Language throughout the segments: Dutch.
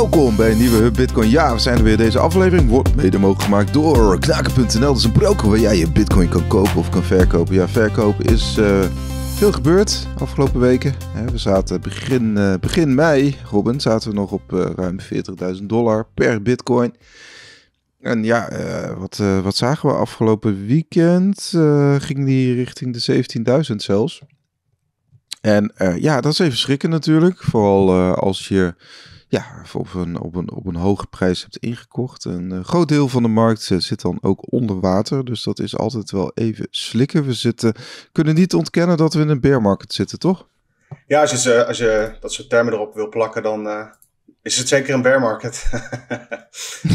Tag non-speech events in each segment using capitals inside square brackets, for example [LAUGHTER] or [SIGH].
Welkom bij een nieuwe Hub Bitcoin. Ja, we zijn er weer. Deze aflevering wordt mede mogelijk gemaakt door Knaken.nl. Dat is een broker waar jij je Bitcoin kan kopen of kan verkopen. Ja, verkopen is eh, veel gebeurd afgelopen weken. We zaten begin, eh, begin mei, Robin, zaten we nog op eh, ruim 40.000 dollar per Bitcoin. En ja, wat, wat zagen we afgelopen weekend? ging die richting de 17.000 zelfs. En ja, dat is even schrikken natuurlijk. Vooral als je ja, op, een, op, een, op een hoge prijs hebt ingekocht. Een eh, groot deel van de markt eh, zit dan ook onder water. Dus dat is altijd wel even slikken. We zitten, kunnen niet ontkennen dat we in een bear market zitten, toch? Ja, als je, als je dat soort termen erop wil plakken, dan eh, is het zeker een bear market.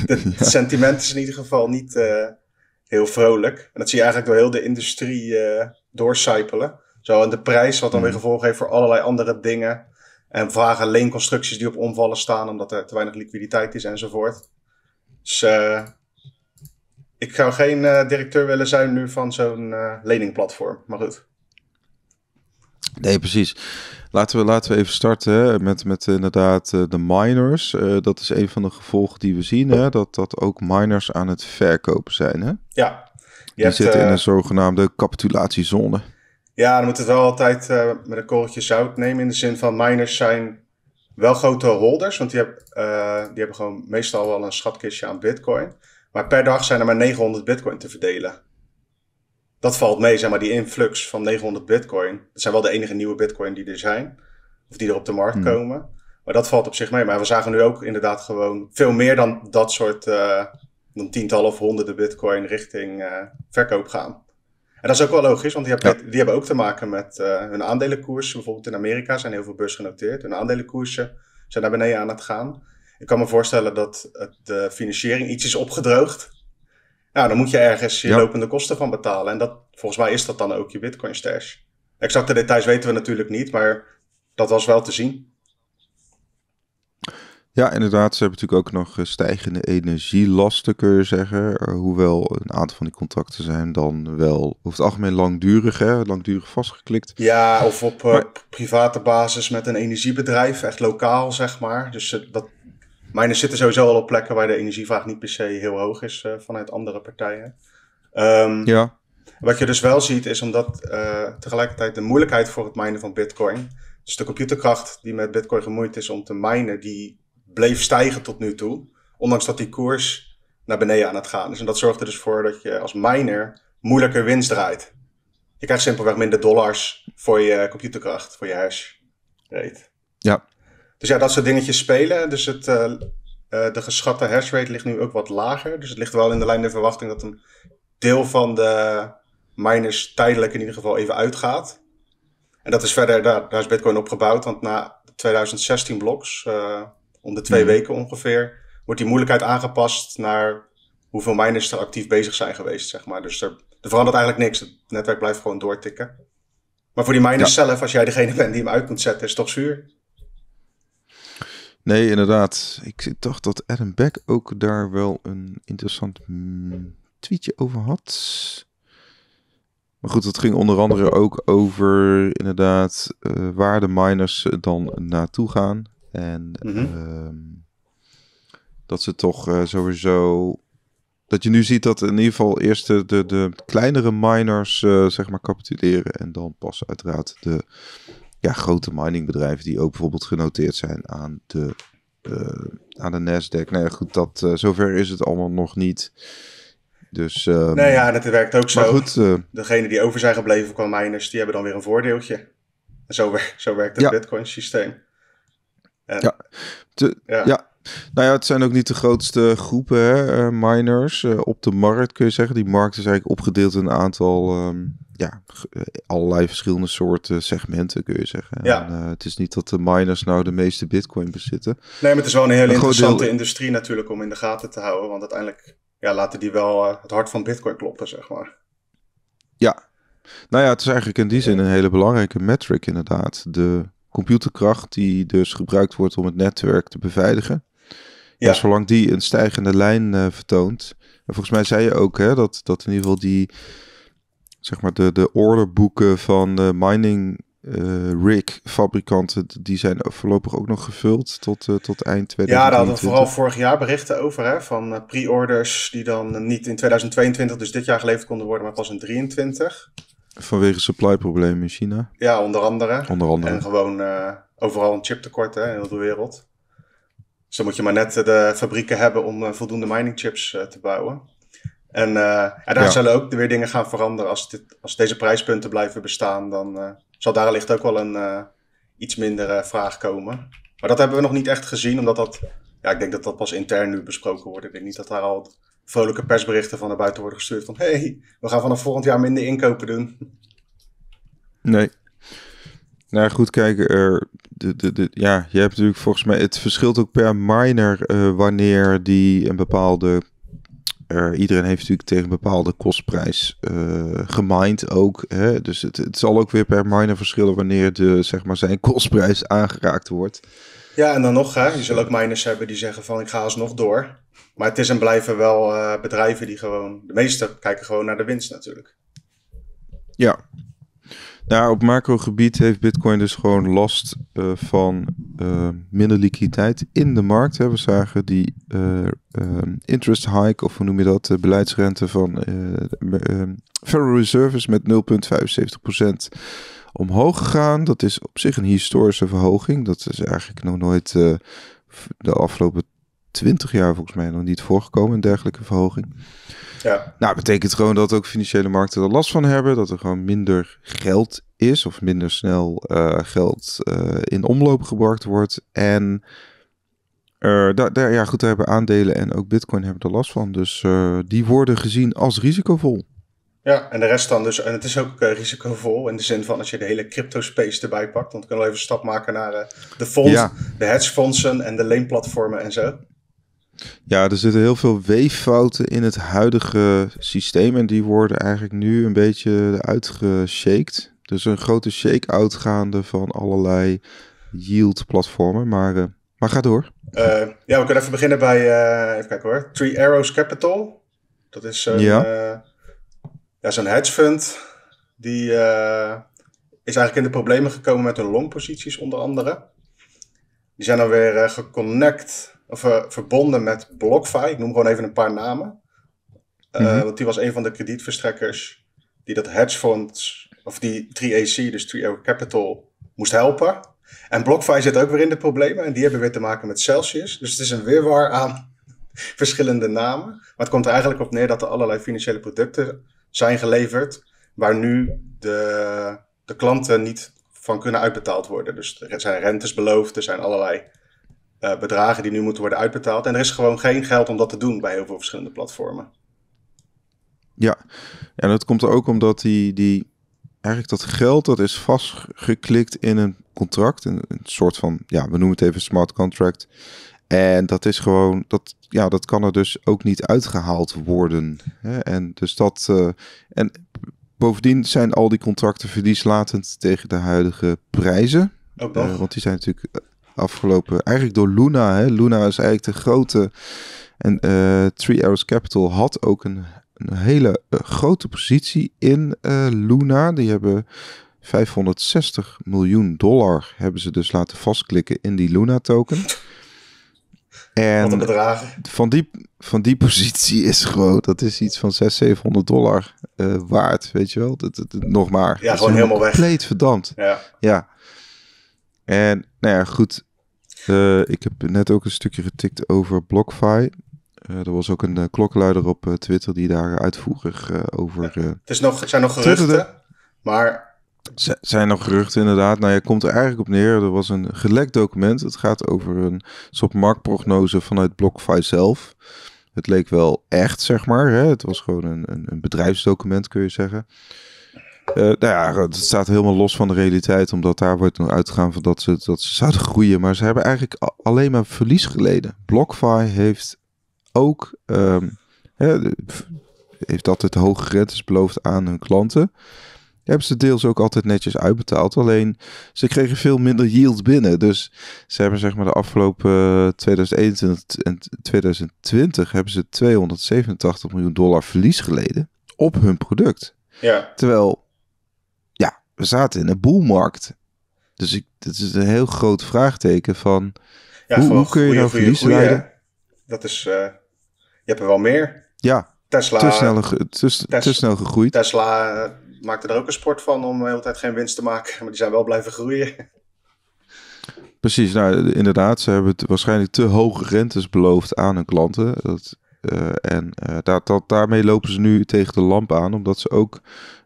Het [LAUGHS] [LAUGHS] sentiment is in ieder geval niet heel vrolijk. En dat zie je eigenlijk door heel de industrie uh, Zo, en de prijs, wat dan weer hmm. gevolgen heeft voor allerlei andere dingen en vragen leenconstructies die op omvallen staan omdat er te weinig liquiditeit is enzovoort. Dus eh, ik zou geen eh, directeur willen zijn nu van zo'n eh, leningplatform, maar goed. Nee, precies. Laten we, laten we even starten met, met inderdaad de miners. dat is een van de gevolgen die we zien, hè, dat, dat ook miners aan het verkopen zijn. Hè? Ja. die zitten in een zogenaamde capitulatiezone. Ja, dan moet het wel altijd eh, met een korreltje zout nemen. In de zin van miners zijn wel grote holders. Want die, eh, die hebben gewoon meestal wel een schatkistje aan bitcoin. Maar per dag zijn er maar 900 bitcoin te verdelen. Dat valt mee, zeg maar, die influx van 900 bitcoin. Dat zijn wel de enige nieuwe bitcoin die er zijn. Of die er op de markt hmm. komen. Maar dat valt op zich mee. Maar we zagen nu ook inderdaad gewoon veel meer dan dat soort... Uh, dan tientallen of honderden bitcoin richting verkoop gaan. En dat is ook wel logisch, want die, hebben, die hebben ook te maken met eh, hun aandelenkoers. Bijvoorbeeld in Amerika zijn heel veel beurs genoteerd. Hun aandelenkoersen zijn naar beneden aan het gaan. Ik kan me voorstellen dat de financiering iets is opgedroogd. Nou, dan moet je ergens je lopende kosten van betalen. En dat, volgens mij is dat dan ook je Bitcoin stash. Exacte details weten we natuurlijk niet, maar dat was wel te zien. Ja, inderdaad. Ze hebben natuurlijk ook nog eh, stijgende energielasten, kun je zeggen. Eh, hoewel een aantal van die contracten zijn dan wel over het algemeen langdurig, hè? langdurig vastgeklikt. Ja, of op eh, private basis met een energiebedrijf, echt lokaal, zeg maar. Dus dat, mijnen zitten sowieso al op plekken waar de energievraag niet per se heel hoog is vanuit andere partijen. Ehm, ja. Wat je dus wel ziet is omdat tegelijkertijd de moeilijkheid voor het minen van Bitcoin. Dus de computerkracht die met Bitcoin gemoeid is om te minen, die bleef stijgen tot nu toe. Ondanks dat die koers naar beneden aan het gaan is. En dat zorgt er dus voor dat je als miner moeilijker winst draait. Je krijgt simpelweg minder dollars voor je eh, computerkracht, voor je hash rate. Ja. Dus ja, dat soort dingetjes spelen. Dus het, eh, eh, de geschatte hash rate ligt nu ook wat lager. Dus het ligt wel in de lijn der verwachting dat een deel van de miners tijdelijk in ieder geval even uitgaat. En dat is verder, daar, is Bitcoin opgebouwd, want na 2016 bloks, om de twee mhm. weken ongeveer, wordt die moeilijkheid aangepast naar hoeveel miners er actief bezig zijn geweest, zeg maar. Dus er, er verandert eigenlijk niks. Het netwerk blijft gewoon doortikken. Maar voor die miners zelf, als jij degene bent die hem uit moet zetten, is het toch zuur? Nee, inderdaad. Ik dacht dat Adam Beck ook daar wel een interessant mm, tweetje over had. Maar goed, dat ging onder andere ook over inderdaad eh, waar de miners dan naartoe gaan. En mhm. ehm, dat ze toch eh, sowieso. Dat je nu ziet dat in ieder geval eerst de, de, kleinere miners eh, zeg maar capituleren. En dan pas uiteraard de ja, grote miningbedrijven die ook bijvoorbeeld genoteerd zijn aan de, eh, aan de Nasdaq. Nou goed, dat, zover is het allemaal nog niet. Dus, ehm, nee, ja, dat werkt ook zo. Maar goed, Degene die over zijn gebleven qua miners, die hebben dan weer een voordeeltje. En zo, zo werkt het Bitcoin systeem ja. ja. Nou ja, het zijn ook niet de grootste groepen hè, eh, miners eh, op de markt, kun je zeggen. Die markt is eigenlijk opgedeeld in een aantal, ehm, ja, eh, allerlei verschillende soorten segmenten, kun je zeggen. Ja. En, het is niet dat de miners nou de meeste bitcoin bezitten. Nee, maar het is wel een hele interessante industrie natuurlijk om in de gaten te houden. Want uiteindelijk ja, laten die wel het hart van bitcoin kloppen, zeg maar. Ja. Nou ja, het is eigenlijk in die zin een hele belangrijke metric inderdaad. De computerkracht die dus gebruikt wordt om het netwerk te beveiligen. Ja. zolang die een stijgende lijn eh, vertoont. En volgens mij zei je ook hè, dat, dat in ieder geval die, zeg maar, de, de orderboeken van de mining uh, rig fabrikanten, die zijn voorlopig ook nog gevuld tot, uh, tot eind 2020. Ja, daar hadden we vooral vorig jaar berichten over, hè, van pre-orders die dan niet in 2022, dus dit jaar geleverd konden worden, maar pas in 2023. Vanwege supply-problemen in China. Ja, onder andere. Onder andere. En gewoon eh, overal een chiptekort hè, in de wereld. Dus dan moet je maar net eh, de fabrieken hebben om eh, voldoende miningchips te bouwen. En, daar ja. zullen ook weer dingen gaan veranderen. Als, dit, als deze prijspunten blijven bestaan, dan zal daar wellicht ook wel een iets minder vraag komen. Maar dat hebben we nog niet echt gezien, omdat dat ja, ik denk dat dat pas intern nu besproken wordt. Ik denk niet dat daar al vrolijke persberichten van naar buiten worden gestuurd. Van hey, we gaan vanaf volgend jaar minder inkopen doen. Nee. Nou goed, kijk, er, de, de, de, ja, je hebt natuurlijk volgens mij, het verschilt ook per miner eh, wanneer die een bepaalde, iedereen heeft natuurlijk tegen een bepaalde kostprijs uh, eh, gemined ook. Hè? Dus het, het zal ook weer per miner verschillen wanneer de, zeg maar, zijn kostprijs aangeraakt wordt. Ja, en dan nog, hè, je zult ook miners hebben die zeggen van ik ga alsnog door. Maar het is en blijven wel eh, bedrijven die gewoon, de meeste kijken gewoon naar de winst natuurlijk. Ja. Nou, op macrogebied heeft Bitcoin dus gewoon last eh, van eh, minder liquiditeit in de markt. We zagen die ehm, interest hike, of hoe noem je dat, de beleidsrente van ehm, Federal Reserve is met 0,75% omhoog gegaan. Dat is op zich een historische verhoging. Dat is eigenlijk nog nooit de afgelopen twintig jaar volgens mij nog niet voorgekomen, dergelijke verhoging. Ja. Nou, betekent gewoon dat ook financiële markten er last van hebben, dat er gewoon minder geld is of minder snel eh, geld eh, in omloop gebracht wordt. En eh, daar, daar, ja, goed, daar hebben aandelen en ook bitcoin hebben er last van. Dus die worden gezien als risicovol. Ja, en de rest dan dus. En het is ook risicovol in de zin van als je de hele crypto space erbij pakt. Dan kunnen we even stap maken naar de fonds, de hedgefondsen en de leenplatformen en zo. Ja, er zitten heel veel weeffouten in het huidige systeem. En die worden eigenlijk nu een beetje uitgeshaked. Dus een grote shake-out gaande van allerlei yield-platformen. Maar, eh, maar ga door. Eh, ja, we kunnen even beginnen bij, eh, even kijken hoor, Three Arrows Capital. Dat is een, ja. ja, zo'n hedge fund. Die is eigenlijk in de problemen gekomen met hun longposities onder andere. Die zijn dan weer geconnect of, eh, verbonden met BlockFi. Ik noem gewoon even een paar namen. Eh, mhm. Want die was een van de kredietverstrekkers die dat hedgefonds, of die 3AC, dus 3 Capital, moest helpen. En BlockFi zit ook weer in de problemen en die hebben weer te maken met Celsius. Dus het is een weerwar aan [LAUGHS] verschillende namen. Maar het komt er eigenlijk op neer dat er allerlei financiële producten zijn geleverd waar nu de, de klanten niet van kunnen uitbetaald worden. Dus er zijn rentes beloofd, er zijn allerlei eh, bedragen die nu moeten worden uitbetaald. En er is gewoon geen geld om dat te doen bij heel veel verschillende platformen. Ja, en dat komt er ook omdat die, die eigenlijk dat geld dat is vastgeklikt in een contract, een, soort van, ja, we noemen het even smart contract. En dat is gewoon, dat, ja, dat kan er dus ook niet uitgehaald worden. Hè? En dus dat, eh, en bovendien zijn al die contracten verlieslatend tegen de huidige prijzen. Ook eh, want die zijn natuurlijk Afgelopen, eigenlijk door Luna. Hè. Luna is eigenlijk de grote. En uh, Three Arrows Capital had ook een, een hele eh, grote positie in eh, Luna. Die hebben 560 miljoen dollar hebben ze dus laten vastklikken in die Luna token. En Van die, van die positie is groot. dat is iets van 600, dollar waard, weet je wel. Dat, dat, nog maar. Ja, gewoon helemaal, weg. Compleet verdampt. Ja. ja. En nou ja, goed. Eh, ik heb net ook een stukje getikt over BlockFi. Uh, er was ook een uh, eh, klokluider op Twitter die daar uitvoerig over... het is nog, zijn nog geruchten, maar... Z zijn nog geruchten inderdaad. Nou, je komt er eigenlijk op neer. Er was een gelekt document. Het gaat over een soort marktprognose vanuit BlockFi zelf. Het leek wel echt, zeg maar. Hè? Het was gewoon een, een, een bedrijfsdocument, kun je zeggen. Eh, nou ja, het staat helemaal los van de realiteit, omdat daar wordt nog uitgegaan van dat ze, dat ze zouden groeien. Maar ze hebben eigenlijk alleen maar verlies geleden. BlockFi heeft ook um, ehm, he, heeft altijd hoge rentes beloofd aan hun klanten. hebben ze deels ook altijd netjes uitbetaald. Alleen ze kregen veel minder yield binnen. Dus ze hebben zeg maar de afgelopen 2021 eh, en 2020 hebben ze 287 miljoen dollar verlies geleden op hun product. Ja. Terwijl we zaten in een boelmarkt. Dus ik, dat is een heel groot vraagteken van... Ja, hoe, kun je nou verlies Dat is... Eh, je hebt er wel meer. Ja. Tesla. Te snel, te, is snel gegroeid. Tesla eh, maakte er ook een sport van om de hele tijd geen winst te maken. [LAUGHS] Maar die zijn wel blijven groeien. [LAUGHS] Precies, nou inderdaad, ze hebben het waarschijnlijk te hoge rentes beloofd aan hun klanten. Dat, eh, en dat, daarmee lopen ze nu tegen de lamp aan, omdat ze ook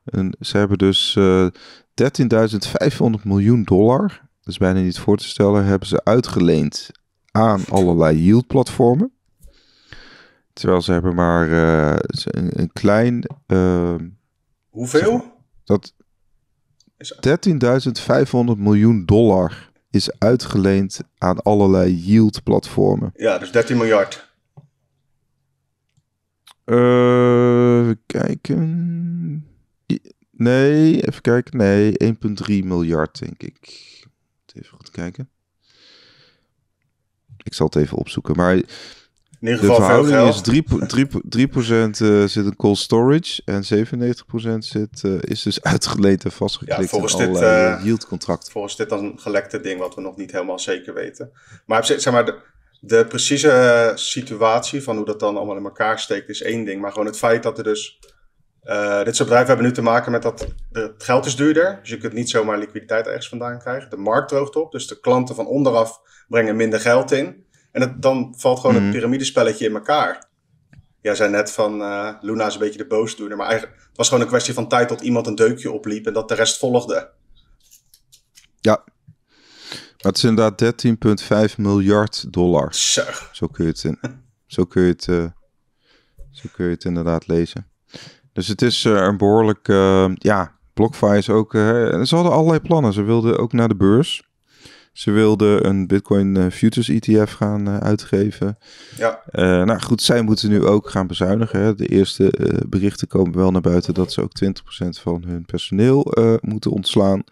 en ze hebben dus uh, eh, 13.500 miljoen dollar, dat is bijna niet voor te stellen, hebben ze uitgeleend aan allerlei yield-platformen. Terwijl ze hebben maar eh, een, klein... Ehm, Hoeveel? Dat 13.500 miljoen dollar is uitgeleend aan allerlei yield-platformen. Ja, dus 13 miljard. Even eh, kijken. Nee, even kijken. Nee, 1,3 miljard, denk ik. Even goed kijken. Ik zal het even opzoeken. Maar in ieder geval de verhouding is 3, 3, eh, zit in cold storage en 97% zit, eh, is dus [LAUGHS] uitgeleend en vastgeklikt ja, volgens in dit, eh, yield contract. Volgens dit dan een gelekte ding wat we nog niet helemaal zeker weten. Maar zeg maar, de, de precieze situatie van hoe dat dan allemaal in elkaar steekt is één ding. Maar gewoon het feit dat er dus eh, dit soort bedrijven hebben nu te maken met dat het geld is duurder. Dus je kunt niet zomaar liquiditeit ergens vandaan krijgen. De markt droogt op. Dus de klanten van onderaf brengen minder geld in. En dan valt gewoon het mhm. piramidespelletje in elkaar. Jij zei net van eh, Luna is een beetje de boosdoener. Maar eigenlijk het was gewoon een kwestie van tijd tot iemand een deukje opliep en dat de rest volgde. Ja. Maar het is inderdaad 13,5 miljard dollar. Zo. kun je het, in, [LAUGHS] zo kun je het, eh, zo kun je het inderdaad lezen. Dus het is eh, een behoorlijk, eh, ja, BlockFi is ook, eh, ze hadden allerlei plannen. Ze wilden ook naar de beurs. Ze wilden een Bitcoin Futures ETF gaan uitgeven. Ja. nou goed, zij moeten nu ook gaan bezuinigen. De eerste berichten komen wel naar buiten dat ze ook 20% van hun personeel moeten ontslaan.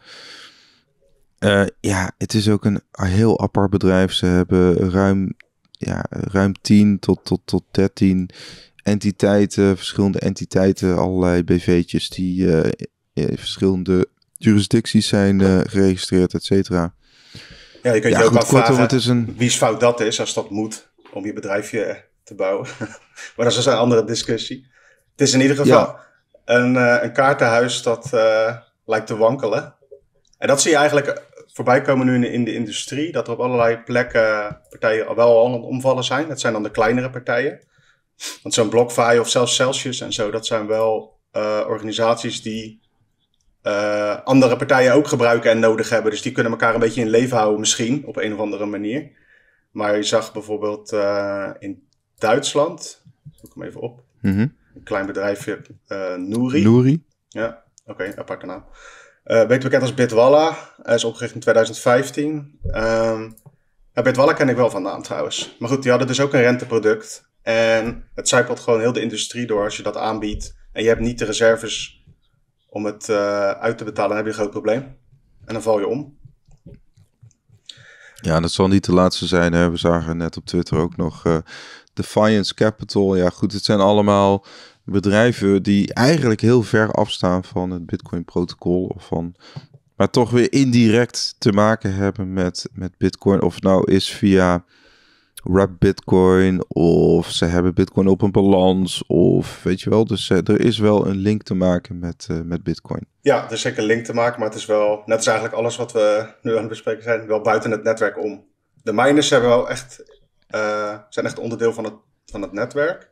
ja, het is ook een heel apart bedrijf. Ze hebben ruim, ja, ruim 10 tot, tot, tot 13 entiteiten, verschillende entiteiten, allerlei BV'tjes die in eh, eh, verschillende jurisdicties zijn eh, geregistreerd, et cetera. Ja, je kunt je ook afvragen kortom, het is wie's fout dat is als dat moet om je bedrijfje te bouwen. [LAUGHS] maar dat is dus een andere discussie. Het is in ieder geval een, een kaartenhuis dat lijkt te wankelen. En dat zie je eigenlijk voorbij komen nu in de, in de industrie. Dat er op allerlei plekken partijen al wel al aan het omvallen zijn. Dat zijn dan de kleinere partijen. Want zo'n BlockFi of zelfs Celsius en zo, dat zijn wel eh, organisaties die eh, andere partijen ook gebruiken en nodig hebben. Dus die kunnen elkaar een beetje in leven houden misschien, op een of andere manier. Maar je zag bijvoorbeeld eh, in Duitsland, zoek hem even op, mhm. een klein bedrijfje, Nouri. Nouri. Ja, oké, okay, aparte naam. beter bekend als Bitwalla, hij is opgericht in 2015. Um, ehm, Bitwalla ken ik wel van naam trouwens. Maar goed, die hadden dus ook een renteproduct en het zijpelt gewoon heel de industrie door als je dat aanbiedt. En je hebt niet de reserves om het eh, uit te betalen, dan heb je een groot probleem. En dan val je om. Ja, dat zal niet de laatste zijn. Hè? We zagen net op Twitter ook nog eh, Defiance Capital. Ja, goed, het zijn allemaal bedrijven die eigenlijk heel ver afstaan van het Bitcoin-protocol of van maar toch weer indirect te maken hebben met, met Bitcoin. Of nou is via rap Bitcoin of ze hebben Bitcoin op een balans of weet je wel. Dus eh, er is wel een link te maken met, eh, met Bitcoin. Ja, er is zeker een link te maken, maar het is wel, net als eigenlijk alles wat we nu aan het bespreken zijn, wel buiten het netwerk om. De miners zijn wel echt, uh, zijn echt onderdeel van het, van het netwerk,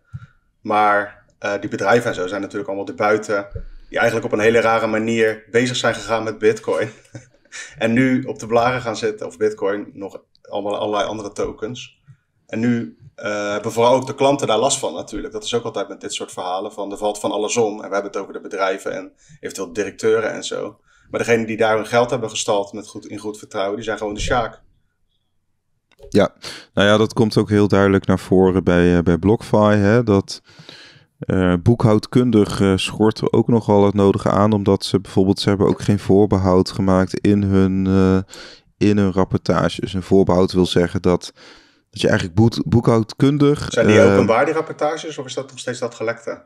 maar die bedrijven en zo zijn natuurlijk allemaal erbuiten, die eigenlijk op een hele rare manier bezig zijn gegaan met Bitcoin. [LAUGHS] en nu op de blaren gaan zitten, of Bitcoin, nog allemaal allerlei andere tokens. En nu eh, hebben vooral ook de klanten daar last van natuurlijk. Dat is ook altijd met dit soort verhalen van er valt van alles om. En we hebben het over de bedrijven en eventueel directeuren en zo. Maar degenen die daar hun geld hebben gestald met goed, in goed vertrouwen, die zijn gewoon de sjaak. Ja, nou ja, dat komt ook heel duidelijk naar voren bij, eh, bij BlockFi. Hè, dat eh, boekhoudkundig uh, schort er ook nogal het nodige aan, omdat ze bijvoorbeeld ze hebben ook geen voorbehoud gemaakt in hun, uh, in hun rapportages. Een voorbehoud wil zeggen dat dat je eigenlijk boekhoudkundig. Zijn die eh, ook een waarderapportages of is dat nog steeds dat gelekte?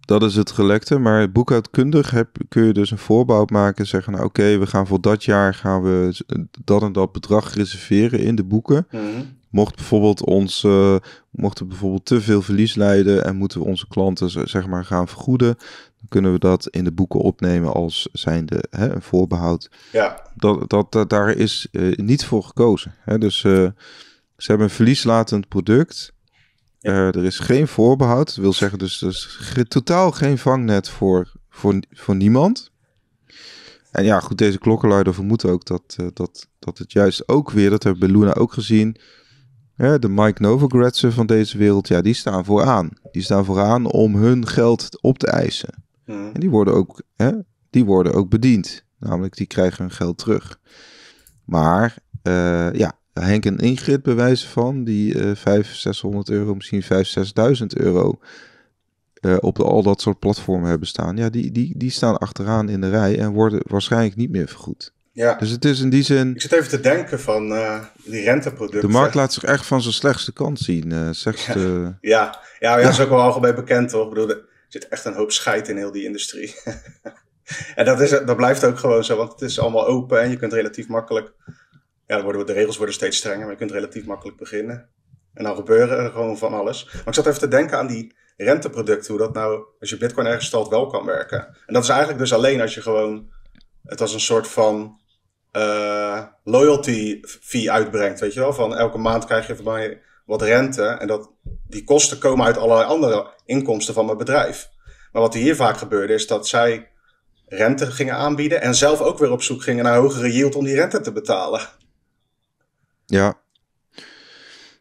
Dat is het gelekte, maar boekhoudkundig heb, kun je dus een voorbouw maken. Zeggen, nou, oké, we gaan voor dat jaar gaan we eh, dat en dat bedrag reserveren in de boeken. Mhm. Mocht bijvoorbeeld ons, uh, mocht bijvoorbeeld te veel verlies leiden en moeten we onze klanten zeg maar gaan vergoeden, dan kunnen we dat in de boeken opnemen als zijnde hè, een voorbehoud. Ja. Dat, dat, daar is niet voor gekozen. Hè? Dus ze hebben een verlieslatend product. Eh, er is geen voorbehoud. Dat wil zeggen, dus er is dus totaal geen vangnet voor, voor, voor niemand. En ja, goed, deze klokkenluider vermoedt ook dat, eh, dat, dat het juist ook weer, dat hebben we bij Luna ook gezien. de Mike Novogratsen van deze wereld, ja, die staan vooraan. Die staan vooraan om hun geld op te eisen. Mhm. En die worden, ook, hè, die worden ook bediend. Namelijk, die krijgen hun geld terug. Maar eh, ja, Henk en Ingrid bewijzen van, die uh, 500, 600 euro, misschien 5, 6000 euro eh, op al dat soort platformen hebben staan. Ja, die, die, die staan achteraan in de rij en worden waarschijnlijk niet meer vergoed. Ja. Dus het is in die zin. Ik zit even te denken van eh, die renteproducten. De markt laat zich echt van zijn slechtste kant zien. Uh, eh, slechtste... [LAUGHS] Ja, ja, ja, ja dat is ook wel algemeen bekend toch? Ik bedoel, er zit echt een hoop scheid in heel die industrie. [LAUGHS] en dat, is, dat blijft ook gewoon zo, want het is allemaal open en je kunt relatief makkelijk ja, de regels worden steeds strenger, maar je kunt relatief makkelijk beginnen. En dan gebeuren er gewoon van alles. Maar ik zat even te denken aan die renteproducten, hoe dat nou, als je bitcoin ergens stelt, wel kan werken. En dat is eigenlijk dus alleen als je gewoon het als een soort van eh, loyalty fee uitbrengt, weet je wel? Van elke maand krijg je van mij wat rente en dat, die kosten komen uit allerlei andere inkomsten van mijn bedrijf. Maar wat hier vaak gebeurde is dat zij rente gingen aanbieden en zelf ook weer op zoek gingen naar hogere yield om die rente te betalen. Ja.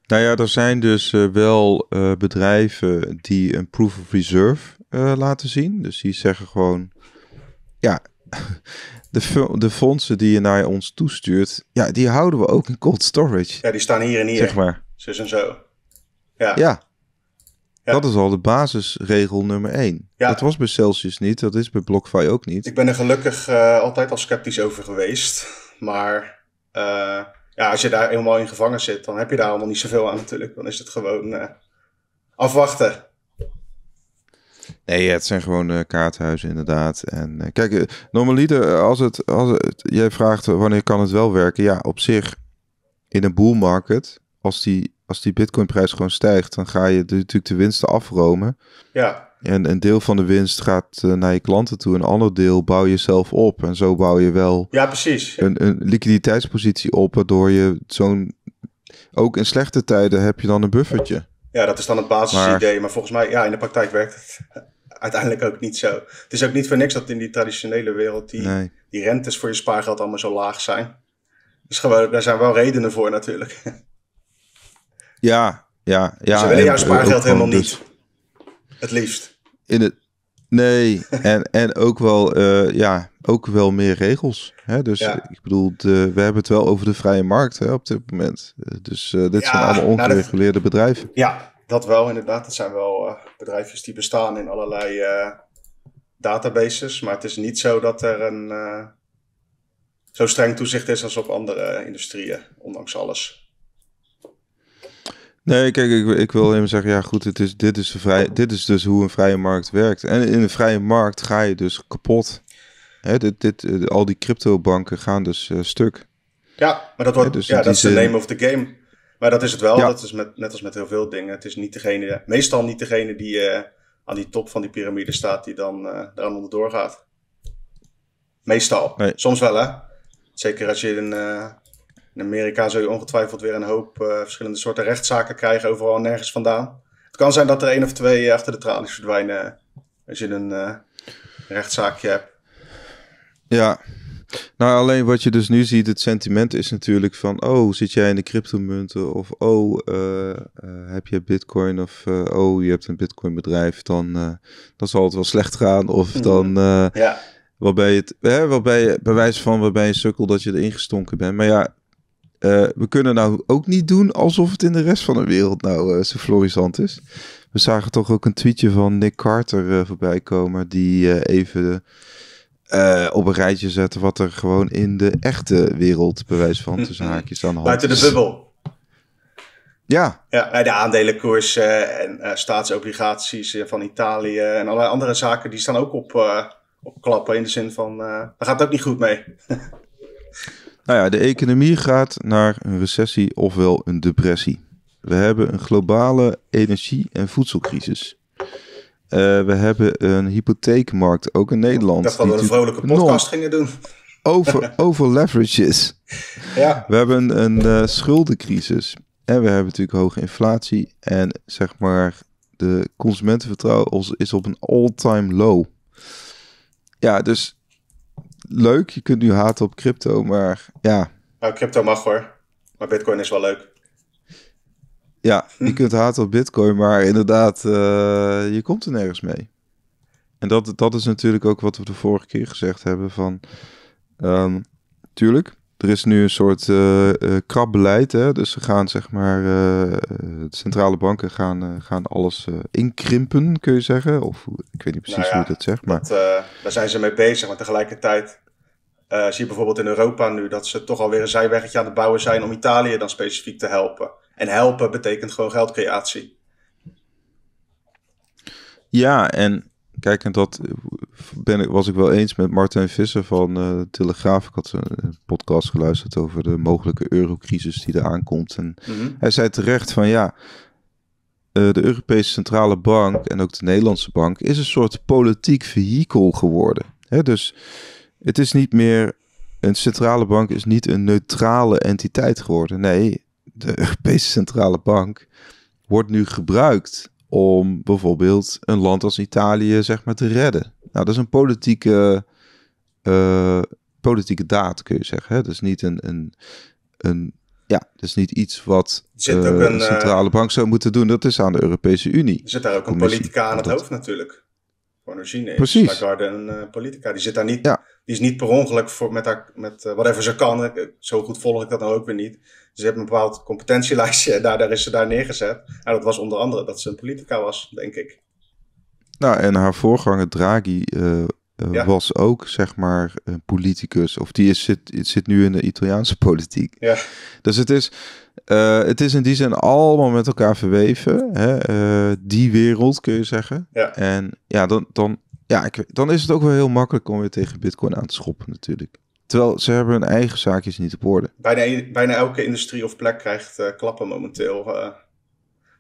Nou ja, er zijn dus eh, wel eh, bedrijven die een proof of reserve eh, laten zien. Dus die zeggen gewoon, ja, [LAUGHS] de, de fondsen die je naar ons toestuurt, ja, die houden we ook in cold storage. Ja, die staan hier en hier. Zeg maar. Zus en zo. Ja. ja. Dat is al de basisregel nummer één. Ja. Dat was bij Celsius niet, dat is bij BlockFi ook niet. Ik ben er gelukkig altijd al sceptisch over geweest. Maar ja, als je daar helemaal in gevangen zit, dan heb je daar allemaal niet zoveel aan natuurlijk. Dan is het gewoon eh, afwachten. Nee, het zijn gewoon uh, kaarthuizen inderdaad. En eh, kijk, normaliter, als het, als jij vraagt wanneer kan het wel werken? Ja, op zich, in een bull market, als die, als die bitcoinprijs gewoon stijgt, dan ga je de, natuurlijk de winsten afromen. Ja. En een deel van de winst gaat eh, naar je klanten toe. Een ander deel bouw je zelf op. En zo bouw je wel ja, precies. Een, een liquiditeitspositie op. Waardoor je zo'n. Ook in slechte tijden heb je dan een buffertje. Ja, dat is dan het basisidee. Maar, volgens mij, ja, in de praktijk werkt het [LAUGHS] uiteindelijk ook niet zo. Het is ook niet voor niks dat in die traditionele wereld die, die rentes voor je spaargeld allemaal zo laag zijn. Dus daar zijn wel redenen voor natuurlijk. Ja, ja, ja. Ze willen jouw spaargeld helemaal dus niet. Het liefst in het, nee, [LAUGHS] en, en ook, wel, eh, ja, ook wel meer regels. Hè? Dus ik bedoel, we hebben het wel over de vrije markt hè, op dit moment. Eh, dus eh, dit zijn allemaal nou, ongereguleerde bedrijven. Ja, dat wel inderdaad. Dat zijn wel bedrijfjes die bestaan in allerlei databases. Maar het is niet zo dat er een zo streng toezicht is als op andere industrieën, ondanks alles. Nee, kijk, ik, ik, wil even zeggen, ja goed, het is, dit, is dit is dus hoe een vrije markt werkt. En in een vrije markt ga je dus kapot. Hè, dit, dit, eh, al die cryptobanken gaan dus eh, stuk. Ja, maar dat, wordt, dus ja, dus dat is de name of the game. Maar dat is het wel, dat is met, net als met heel veel dingen. Het is niet degene, meestal niet degene die eh, aan die top van die piramide staat, die dan uh, eraan onderdoor Meestal. Soms wel, hè? Zeker als je een in Amerika zul je ongetwijfeld weer een hoop eh, verschillende soorten rechtszaken krijgen, overal nergens vandaan. Het kan zijn dat er één of twee eh, achter de tralies verdwijnen eh, als je een uh, rechtszaakje hebt. Ja, nou alleen wat je dus nu ziet, het sentiment is natuurlijk van, oh zit jij in de cryptomunten of oh heb je bitcoin of oh je hebt een bitcoinbedrijf, dan, dan zal het wel slecht gaan of mm. dan... ja. Waarbij, het, hè, waarbij je, bij van waarbij je sukkel dat je erin gestonken bent. Maar ja, eh, we kunnen nou ook niet doen alsof het in de rest van de wereld nou eh, zo florissant is. We zagen toch ook een tweetje van Nick Carter uh, voorbij komen. Die even op een rijtje zette wat er gewoon in de echte wereld, bewijs van, tussen haakjes aan de hand. Buiten de bubbel. Ja. ja bij de aandelenkoersen en staatsobligaties van Italië en allerlei andere zaken, die staan ook op, op klappen. In de zin van, daar gaat het ook niet goed mee. [LAUGHS] Nou ja, de economie gaat naar een recessie ofwel een depressie. We hebben een globale energie- en voedselcrisis. Eh, we hebben een hypotheekmarkt, ook in Nederland. Dat we een vrolijke podcast gingen doen. Over, [LAUGHS] over leverages. Ja. We hebben een eh, schuldencrisis. En we hebben natuurlijk hoge inflatie. En zeg maar, de consumentenvertrouwen is op een all-time low. Ja, dus leuk. Je kunt nu haten op crypto, maar ja. Nou, crypto mag hoor. Maar Bitcoin is wel leuk. Ja, hm. je kunt haten op Bitcoin, maar inderdaad, eh, je komt er nergens mee. En dat, dat is natuurlijk ook wat we de vorige keer gezegd hebben: van ehm, tuurlijk, er is nu een soort uh, krap beleid. Hè? Dus ze gaan zeg maar, eh, de centrale banken gaan, gaan alles inkrimpen, kun je zeggen. Of ik weet niet precies nou hoe je dat zegt. Maar... Dat, daar zijn ze mee bezig, maar tegelijkertijd zie je bijvoorbeeld in Europa nu dat ze toch alweer een zijweggetje aan het bouwen zijn om Italië dan specifiek te helpen. En helpen betekent gewoon geldcreatie. Ja, en Kijk, en dat ben ik, was ik wel eens met Martijn Visser van eh, Telegraaf. Ik had een eh, podcast geluisterd over de mogelijke eurocrisis die eraan komt. En mhm. hij zei terecht van ja, eh, de Europese Centrale Bank en ook de Nederlandse Bank is een soort politiek vehikel geworden. Hè? Dus het is niet meer, een centrale bank is niet een neutrale entiteit geworden. Nee, de [LAUGHS] Europese Centrale Bank wordt nu gebruikt om bijvoorbeeld een land als Italië zeg maar, te redden. Nou, dat is een politieke, eh, politieke daad, kun je zeggen. Hè? Dat is niet een, een, een ja, dat is niet iets wat eh, een, de eh, centrale bank zou moeten doen. Dat is aan de Europese Unie. Er zit daar ook een politica aan het hoofd natuurlijk gewoon origine is. Precies. Lagarde een eh, politica. Die zit daar niet. Ja. Die is niet per ongeluk voor, met, haar, met eh, whatever ze kan. Eh, zo goed volg ik dat dan nou ook weer niet. Ze heeft een bepaald competentielijstje en daar, daar is ze daar neergezet. En nou, dat was onder andere dat ze een politica was, denk ik. Nou, en haar voorganger Draghi was ook, zeg maar, een politicus. Of die is, zit, zit nu in de Italiaanse politiek. Ja. Dus het is, eh, het is in die zin allemaal met elkaar verweven. Hè? Eh, die wereld kun je zeggen. En ja, dan, dan, ja ik, dan is het ook wel heel makkelijk om weer tegen Bitcoin aan te schoppen, natuurlijk. Terwijl ze hebben hun eigen zaakjes niet op orde. Bijna, bijna elke industrie of plek krijgt eh, klappen momenteel.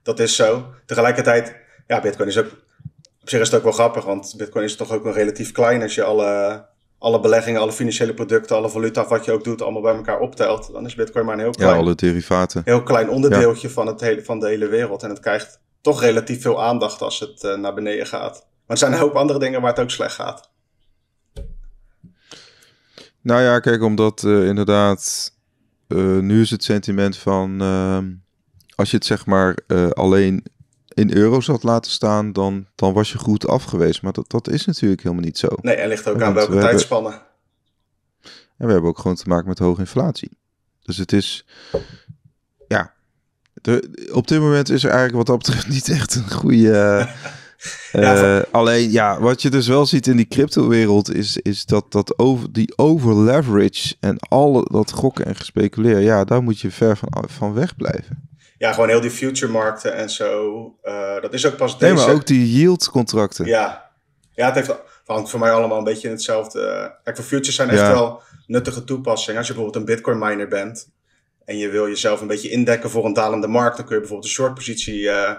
dat is zo. Tegelijkertijd, ja, Bitcoin is ook. Op zich is het ook wel grappig, want Bitcoin is toch ook nog relatief klein als je alle alle beleggingen, alle financiële producten, alle valuta, wat je ook doet, allemaal bij elkaar optelt, dan is Bitcoin maar een heel klein, ja, alle derivaten. Heel klein onderdeeltje van, het hele, van de hele wereld. En het krijgt toch relatief veel aandacht als het eh, naar beneden gaat. Maar er zijn een hoop andere dingen waar het ook slecht gaat. Nou ja, kijk, omdat eh, inderdaad, eh, nu is het sentiment van ehm, als je het zeg maar alleen in euro's had laten staan, dan, dan was je goed af geweest. Maar dat, dat is natuurlijk helemaal niet zo. Nee, en ligt ook aan welke we tijdspannen. en we hebben ook gewoon te maken met hoge inflatie. Dus het is, ja, de, op dit moment is er eigenlijk wat dat betreft [LAUGHS] niet echt een goede... [LAUGHS] Eh, alleen ja, wat je dus wel ziet in die crypto-wereld is, is dat, dat over, die overleverage en al dat gokken en gespeculeer, ja, daar moet je ver van, van weg blijven ja, gewoon heel die future markten en zo. Eh, dat is ook pas nee, maar ook die yield contracten. Ja, ja het, heeft, hangt voor mij allemaal een beetje in hetzelfde. Eh, kijk, voor futures zijn echt wel nuttige toepassingen. Als je bijvoorbeeld een bitcoin miner bent en je wil jezelf een beetje indekken voor een dalende markt, dan kun je bijvoorbeeld een short positie eh,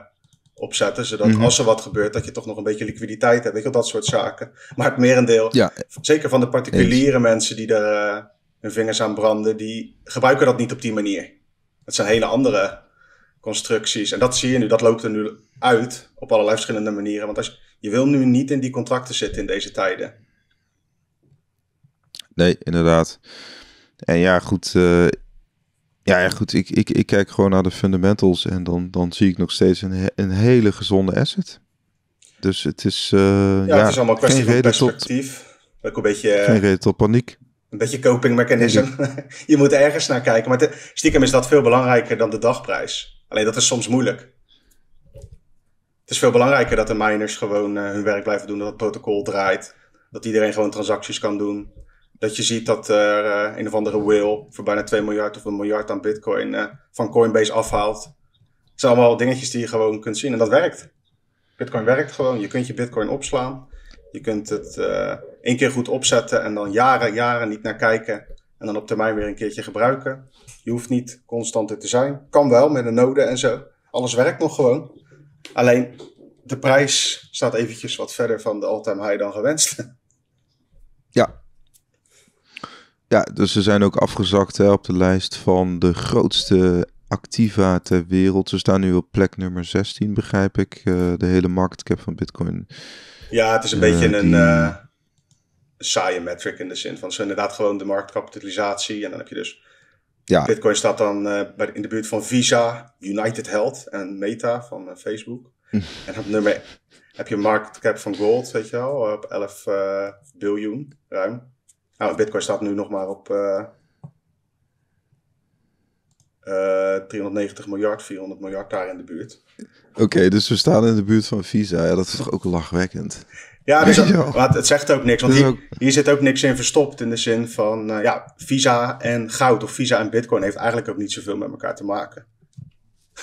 opzetten. Zodat mhm. als er wat gebeurt, dat je toch nog een beetje liquiditeit hebt. Weet je, dat soort zaken. [LAUGHS] Maar het merendeel, ja. zeker van de particuliere mensen die er hun vingers aan branden, die gebruiken dat niet op die manier. Het zijn hele andere constructies. En dat zie je nu, dat loopt er nu uit op allerlei verschillende manieren. Want als, je wil nu niet in die contracten zitten in deze tijden. Nee, inderdaad. En ja, goed. Eh, ja, goed. Ik, ik, ik kijk gewoon naar de fundamentals en dan, dan zie ik nog steeds een, een hele gezonde asset. Dus het is. Uh, ja, het is allemaal kwestie van perspectief. Tot, ook een beetje. Eh, geen reden tot paniek. Een beetje coping [LAUGHS] je moet ergens naar kijken. Maar te, stiekem is dat veel belangrijker dan de dagprijs. Alleen dat is soms moeilijk. Het is veel belangrijker dat de miners gewoon eh, hun werk blijven doen, dat het protocol draait, dat iedereen gewoon transacties kan doen. Dat je ziet dat er eh, een of andere whale voor bijna 2 miljard of een miljard aan bitcoin eh, van Coinbase afhaalt. Het zijn allemaal dingetjes die je gewoon kunt zien en dat werkt. Bitcoin werkt gewoon. Je kunt je Bitcoin opslaan. Je kunt het uh, één keer goed opzetten en dan jaren, jaren niet naar kijken. En dan op termijn weer een keertje gebruiken. Je hoeft niet constant te zijn. Kan wel met een node en zo. Alles werkt nog gewoon. Alleen de prijs staat eventjes wat verder van de all-time high dan gewenst. Ja. Ja, dus ze zijn ook afgezakt hè, op de lijst van de grootste activa ter wereld. Ze staan nu op plek nummer 16, begrijp ik. Eh, de hele marktcap van Bitcoin. Ja, het is een eh, beetje een uh, saaie metric in de zin van ze inderdaad gewoon de marktkapitalisatie. En dan heb je dus ja. Bitcoin staat dan eh, in de buurt van Visa, United Health en Meta van eh, Facebook. Hm. En op nummer e- heb je een market cap van gold, weet je wel, op 11 eh, biljoen ruim. Nou, Bitcoin staat nu nog maar op 390 eh, miljard, 400 miljard daar in de buurt. Oké, dus we staan in de buurt van Visa. Ja, dat is toch ook lachwekkend? Ja, dus [LAUGHS] maar het zegt ook niks. Want hier, zit ook niks in verstopt in de zin van eh, ja, Visa en goud of Visa en Bitcoin heeft eigenlijk ook niet zoveel met elkaar te maken.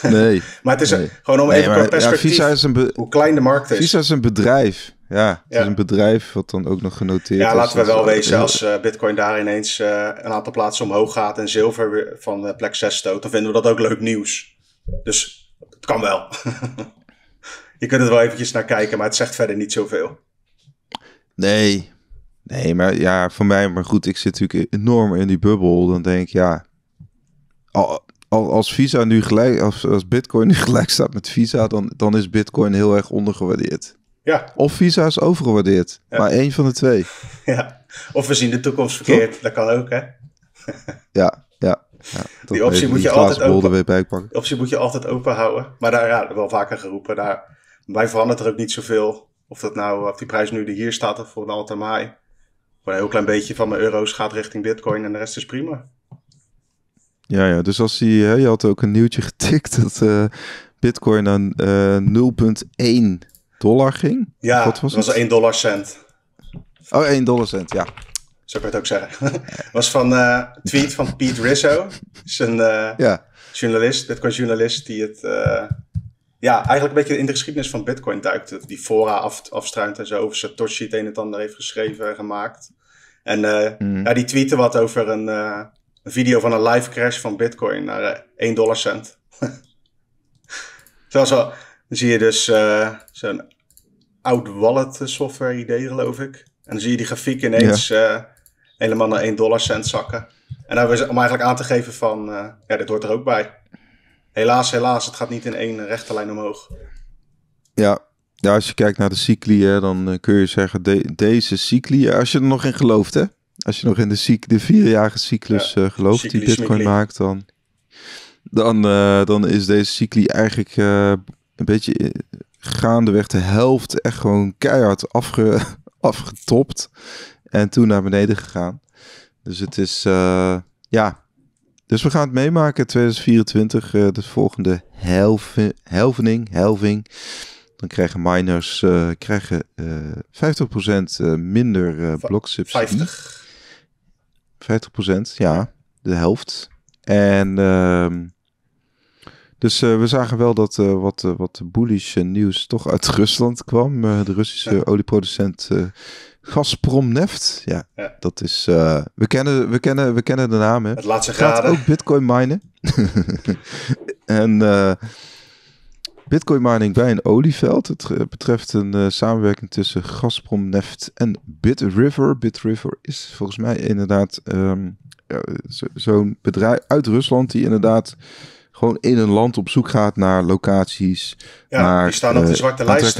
Nee. [LAUGHS] maar het is gewoon om nee, perspectief Visa is een hoe klein de markt is. Visa is een bedrijf. Ja, het is een bedrijf wat dan ook nog genoteerd is. Ja, laten we wel wezen, als eh, bitcoin daar ineens eh, een aantal plaatsen omhoog gaat en zilver weer van uh, plek 6 stoot, dan vinden we dat ook leuk nieuws. Dus het kan wel. [LAUGHS] je kunt het wel eventjes naar kijken, maar het zegt verder niet zoveel. Nee, nee, maar ja, voor mij, maar goed, ik zit natuurlijk enorm in die bubbel. Dan denk ik, ja, als Visa nu gelijk, als, als Bitcoin nu [LAUGHS] gelijk staat met Visa, dan, dan is Bitcoin heel erg ondergewaardeerd. Ja. Of visa is overgewaardeerd. Maar één van de twee. [LAUGHS] Ja. Of we zien de toekomst verkeerd. Dat kan ook, hè? [LAUGHS] ja, ja. ja die optie moet je altijd open, optie moet je altijd open houden. Maar daar ja, wel vaker geroepen. Daar, wij verandert er ook niet zoveel. Of dat nou, of die prijs nu die hier staat of voor een maai. Maar een heel klein beetje van mijn euro's gaat richting bitcoin en de rest is prima. Ja, ja. Dus als die, hè, je had ook een nieuwtje getikt dat eh, bitcoin aan uh, eh, 0,1 dollar ging? Ja, was het was 1 dollar cent. Oh, 1 dollar cent, ja. zou ik het ook zeggen. [LAUGHS] was van uh, tweet van Pete Rizzo. zijn een eh, ja. journalist, Bitcoin-journalist, die het... Eh, ja, eigenlijk een beetje in de geschiedenis van Bitcoin duikt. Die fora af, afstruint en zo over Satoshi het een en ander heeft geschreven en gemaakt. En mm. ja, die tweette wat over een, een, video van een live crash van Bitcoin naar 1 dollar cent. Zoals [LAUGHS] zo dan zie je dus zo'n oud wallet software idee, geloof ik. En dan zie je die grafiek ineens eh, helemaal naar 1 dollar cent zakken. En daar om eigenlijk aan te geven van, eh, ja, dit hoort er ook bij. Helaas, helaas, het gaat niet in één rechte lijn omhoog. Ja, ja als je kijkt naar de cycli, hè, dan eh, kun je zeggen, deze cycli, als je er nog in gelooft, hè? Als je nog in de, de vierjarige cyclus gelooft die Bitcoin maakt, dan, dan, dan is deze cycli eigenlijk een beetje gaandeweg de helft echt gewoon keihard [LAUGHS] afgetopt. En toen naar beneden gegaan. Dus het is, eh, ja. Dus we gaan het meemaken 2024, uh, eh, de volgende helve, helvening, helving. Dan krijgen miners eh, krijgen, 50% minder uh, bloksubsidie. 50. 50%, ja, de helft. En ehm, dus eh, we zagen wel dat eh, wat, eh, wat bullish nieuws toch uit [LAUGHS] Rusland kwam. de Russische olieproducent Gazprom Neft. Ja, dat is. we, kennen, we, kennen, we kennen de naam. Hè? Het laatste Gaat ook Bitcoin minen. [LAUGHS] en Bitcoin mining bij een olieveld. Het betreft een samenwerking tussen Gazprom Neft en Bit River is volgens mij inderdaad ehm, zo'n bedrijf uit Rusland die inderdaad gewoon in een land op zoek gaat naar locaties. Ja, naar, die staan op de eh, zwarte lijst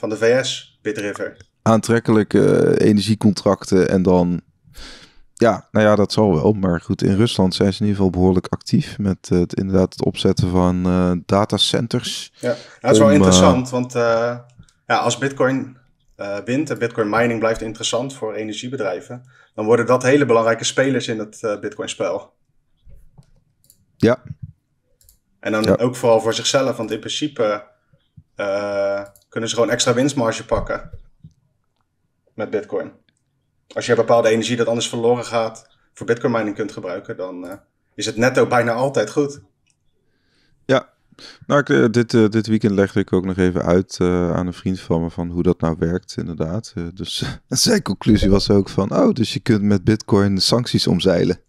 van de VS, Bit River. Aantrekkelijke eh, energiecontracten en dan ja, nou ja, dat zal wel. Maar goed, in Rusland zijn ze in ieder geval behoorlijk actief met eh, het, inderdaad het opzetten van datacenters. Ja, dat is wel interessant, want ja, als Bitcoin wint en Bitcoin mining blijft interessant voor energiebedrijven, dan worden dat hele belangrijke spelers in het Bitcoin-spel. Ja, en dan ook vooral voor zichzelf, want in principe eh, kunnen ze gewoon extra winstmarge pakken met Bitcoin. Als je bepaalde energie dat anders verloren gaat voor Bitcoin mining kunt gebruiken, dan eh, is het netto bijna altijd goed. Ja, nou, ik, eh, dit, dit weekend legde ik ook nog even uit aan een vriend van me van hoe dat nou werkt, inderdaad. dus [LAUGHS] zijn conclusie was ook van, oh, dus je kunt met bitcoin sancties omzeilen.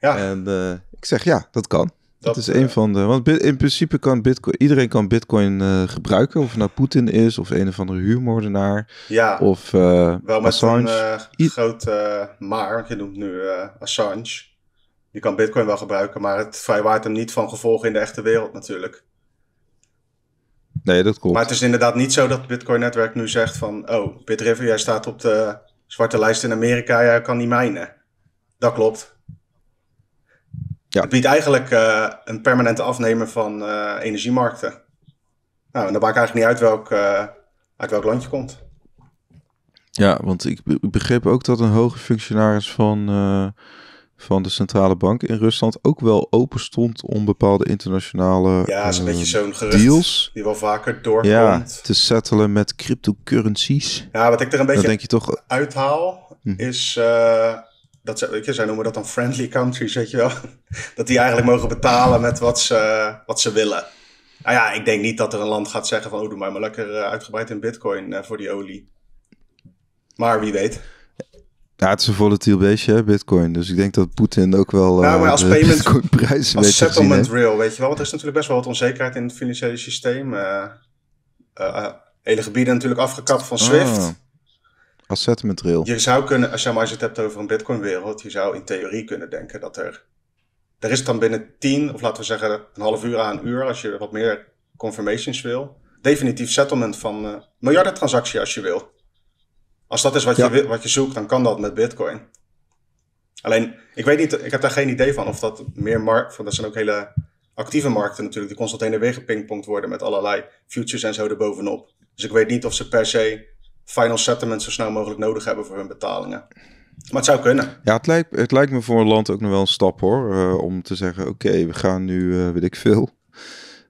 Ja. En ik zeg, ja, dat kan. Dat, is één eh, van de. Want in principe kan Bitcoin. Iedereen kan Bitcoin eh, gebruiken. Of het nou Poetin is, of een of andere huurmoordenaar. Ja. Of eh, wel met Assange. een grote maar. Je noemt nu Assange. Je kan Bitcoin wel gebruiken, maar het vrijwaart hem niet van gevolgen in de echte wereld natuurlijk. Nee, dat klopt. Maar het is inderdaad niet zo dat het Bitcoin-netwerk nu zegt van. Oh, Bitriver, jij staat op de zwarte lijst in Amerika. Jij kan niet mijnen. Dat klopt. Het biedt eigenlijk eh, een permanente afnemer van eh, energiemarkten. Nou, en dan maakt eigenlijk niet uit welk, eh, uit welk land je komt. Ja, want ik begreep ook dat een hoge functionaris van, van de centrale bank in Rusland ook wel open stond om bepaalde internationale ja, is een beetje zo'n deals die wel vaker doorkomt. Ja, te settelen met cryptocurrencies. Ja, wat ik er een beetje denk je toch... uithaal hm. is dat ze, weet je, zij noemen dat dan friendly countries, weet je wel. [LAUGHS] Dat die eigenlijk mogen betalen met wat ze, wat ze willen. Nou ja, ik denk niet dat er een land gaat zeggen van... oh, doe mij maar lekker eh, uitgebreid in bitcoin eh, voor die olie. Maar wie weet. Ja, het is een volatiel beestje, hè, bitcoin. Dus ik denk dat Poetin ook wel nou, maar eh, als payment, bitcoinprijs als settlement real, weet je wel. Want er is natuurlijk best wel wat onzekerheid in het financiële systeem. Uh, hele gebieden natuurlijk afgekapt van SWIFT. Ah. Assessment Je zou kunnen, als je, maar als het hebt over een Bitcoin-wereld, je zou in theorie kunnen denken dat er. Er is dan binnen tien, of laten we zeggen een half uur aan een uur, als je wat meer confirmations wil. Definitief settlement van uh, eh, miljarden transactie als je wil. Als dat is wat, je, wat je zoekt, dan kan dat met Bitcoin. Alleen, ik weet niet, ik heb daar geen idee van of dat meer markt, want dat zijn ook hele actieve markten natuurlijk, die constant heen en weer gepingpongd worden met allerlei futures en zo erbovenop. Dus ik weet niet of ze per se final settlement zo snel mogelijk nodig hebben voor hun betalingen. Maar het zou kunnen. Ja, het lijkt, het lijkt me voor een land ook nog wel een stap hoor. Eh, om te zeggen, oké, we gaan nu, eh, weet ik veel,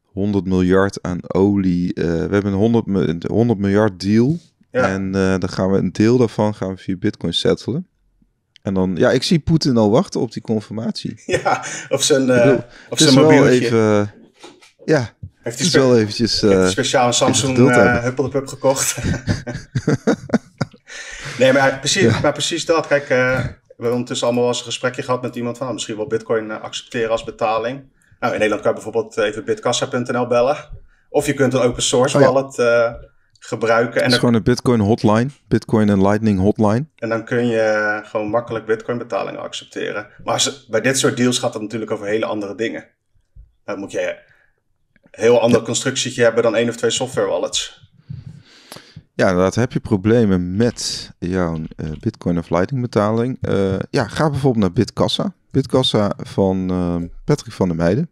100 miljard aan olie. Eh, we hebben een 100, 100 miljard deal. En dan gaan we een deel daarvan gaan we via bitcoin settelen. En dan, ja, ik zie Poetin al wachten op die confirmatie. [LAUGHS] Ja, of zijn, bedoel, zijn mobieltje. Even, ja, heeft hij wel eventjes. Eh, speciaal een Samsung uh, pup gekocht. [LAUGHS] nee, maar precies, maar precies dat. Kijk, eh, we hebben ondertussen allemaal wel eens een gesprekje gehad met iemand van nou, misschien wel Bitcoin accepteren als betaling. Nou, in Nederland kan je bijvoorbeeld even bitkassa.nl bellen. Of je kunt een open source oh wallet gebruiken. het is dan, gewoon een Bitcoin hotline, Bitcoin en Lightning hotline. En dan kun je gewoon makkelijk Bitcoin betalingen accepteren. Maar bij dit soort deals gaat het natuurlijk over hele andere dingen. Dat moet je heel ander constructietje hebben dan één of twee software wallets. Ja, inderdaad, heb je problemen met jouw eh, Bitcoin of Lightning betaling? Eh, ja, ga bijvoorbeeld naar Bitkassa. Bitkassa van eh, Patrick van der Meijden.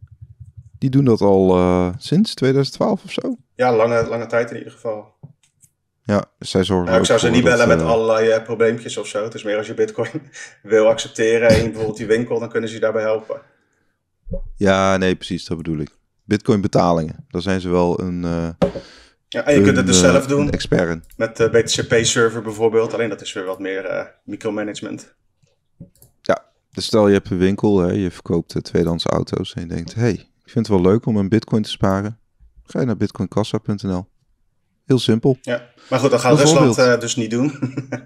Die doen dat al sinds 2012 of zo. Ja, lange, lange tijd in ieder geval. Ja, zij zorgen. Nou, ik zou ze niet bellen met allerlei probleempjes of zo. Het is meer als je Bitcoin [LAUGHS] wil accepteren in bijvoorbeeld die winkel, dan kunnen ze je daarbij helpen. Ja, nee, precies, dat bedoel ik. Bitcoin betalingen. Daar zijn ze wel een. Eh, ja, en je kunt het dus eh, zelf doen. Expert Met de eh, BTCP-server bijvoorbeeld. Alleen dat is weer wat meer micromanagement. Ja, dus stel je hebt een winkel, hè, je verkoopt tweedehands auto's. En je denkt: hey, ik vind het wel leuk om een Bitcoin te sparen. Ga je naar bitcoinkassa.nl. Heel simpel. Ja, maar goed, dan gaat Rusland dus niet doen.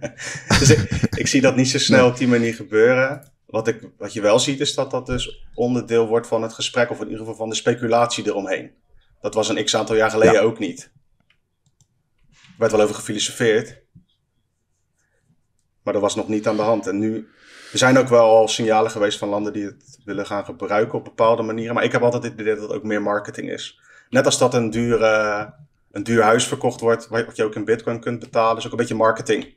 [LAUGHS] dus ik, zie dat niet zo snel op die manier gebeuren. Wat, ik, wat je wel ziet is dat dat dus onderdeel wordt van het gesprek, of in ieder geval van de speculatie eromheen. Dat was een x aantal jaar geleden ook niet. Er werd wel over gefilosofeerd, maar dat was nog niet aan de hand. En nu, er zijn ook wel al signalen geweest van landen die het willen gaan gebruiken op bepaalde manieren. Maar ik heb altijd het idee dat het ook meer marketing is. Net als dat een duur, eh, een duur huis verkocht wordt, wat je ook in bitcoin kunt betalen, is ook een beetje marketing.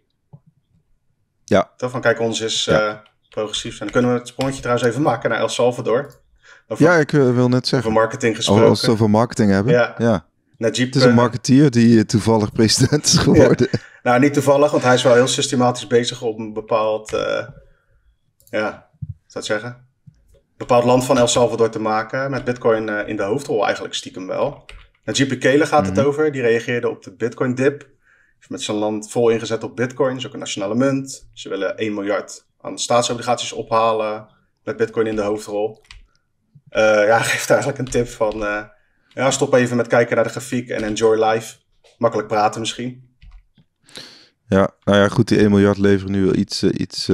Ja. Toch van kijk, ons is... Eh, progressief zijn. Dan kunnen we het sprongetje trouwens even maken naar El Salvador. ja, ik eh, wil net zeggen. Over marketing gesproken. als over marketing hebben. Ja. ja. het is een eh, marketeer die eh, toevallig president is geworden. Nou, niet toevallig, want hij is wel heel systematisch bezig om een bepaald, uh, ja, zou zeggen, een bepaald land van El Salvador te maken met Bitcoin in de hoofdrol eigenlijk stiekem wel. Najib Kelen gaat het mhm. over, die reageerde op de Bitcoin dip. met zijn land vol ingezet op Bitcoin, is ook een nationale munt. Ze willen 1 miljard aan staatsobligaties ophalen met Bitcoin in de hoofdrol. Eh, ja, [LAUGHS] geeft eigenlijk een tip van eh, ja, stop even met kijken naar de grafiek en enjoy life. Makkelijk praten misschien. Ja, nou ja, goed, die 1 miljard leveren nu wel iets, eh, iets,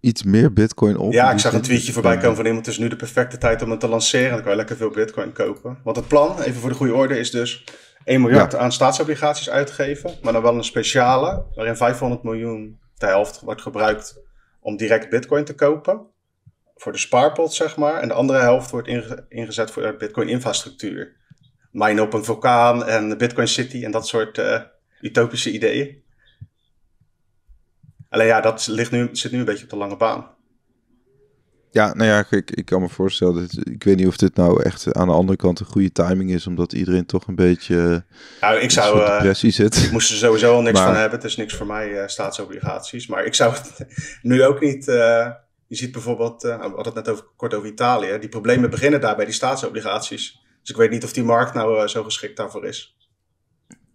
iets meer bitcoin op. Ja, ik zag een tweetje voorbij komen van iemand, het is nu de perfecte tijd om het te lanceren. Dan kan je lekker veel bitcoin kopen. Want het plan, even voor de goede orde, is dus 1 miljard aan staatsobligaties uitgeven. Maar dan wel een speciale, waarin 500 miljoen, de helft, wordt gebruikt om direct bitcoin te kopen voor de spaarpot, zeg maar. En de andere helft wordt ingezet voor bitcoin-infrastructuur. Mine op een vulkaan en de Bitcoin City en dat soort eh, utopische ideeën. Alleen ja, dat ligt nu, zit nu een beetje op de lange baan. Ja, nou ja, ik, ik kan me voorstellen. Dat, ik weet niet of dit nou echt aan de andere kant een goede timing is, omdat iedereen toch een beetje. Nou, ik zou. Eh, depressie zit. Ik moest er sowieso al niks van hebben. Het is niks voor mij, eh, staatsobligaties. Maar ik zou het [LAUGHS] nu ook niet. Eh, je ziet bijvoorbeeld. Nou, we hadden het net over, kort over Italië. Die problemen beginnen daar bij die staatsobligaties. Dus ik weet niet of die markt nou zo geschikt daarvoor is.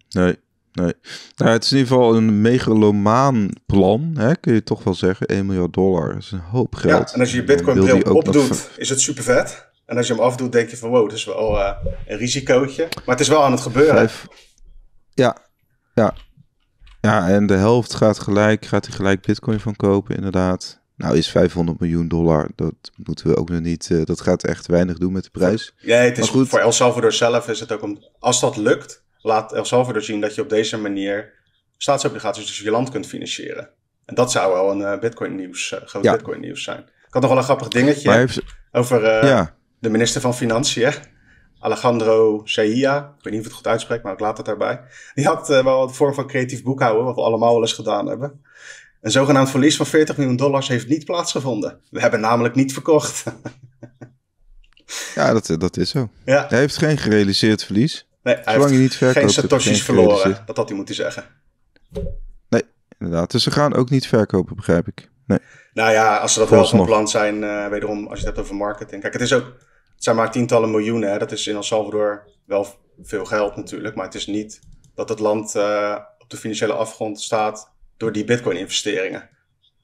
Nee, Nee. Nou, het is in ieder geval een megalomaan plan, hè, kun je toch wel zeggen. 1 miljard dollar is een hoop geld. Ja, en als je je Bitcoin-bril opdoet, is het super vet. En als je hem afdoet, denk je van wow, dat is wel eh, een risicootje. Maar het is wel aan het gebeuren. Ja, ja. Ja, en de helft gaat gelijk, gaat hij gelijk Bitcoin van kopen, inderdaad. Nou, is 500 miljoen dollar, dat moeten we ook nog niet, eh, dat gaat echt weinig doen met de prijs. Ja, het is goed. voor El Salvador zelf is het ook om, als dat lukt, laat El Salvador zien dat je op deze manier staatsobligaties dus je land kunt financieren. En dat zou wel een uh, Bitcoin nieuws, eh, groot Bitcoin nieuws zijn. Ik had nog wel een grappig dingetje over eh, de minister van Financiën. Alejandro Zahia, ik weet niet of het goed uitspreekt, maar ik laat het daarbij. Die had wel een vorm van creatief boekhouden, wat we allemaal wel eens gedaan hebben. Een zogenaamd verlies van 40 miljoen dollars heeft niet plaatsgevonden. We hebben namelijk niet verkocht. [LAUGHS] ja, dat, dat is zo. Hij heeft geen gerealiseerd verlies. Nee, Zolang je niet geen satoshis verloren. Dat had hij moeten zeggen. Nee, inderdaad. Dus ze gaan ook niet verkopen, begrijp ik. Nee. Nou ja, als ze dat wel van plan zijn, eh, wederom als je het hebt over marketing. Kijk, het is ook, het zijn maar tientallen miljoenen. Hè. Dat is in El Salvador wel veel geld natuurlijk. Maar het is niet dat het land eh, op de financiële afgrond staat door die bitcoin-investeringen.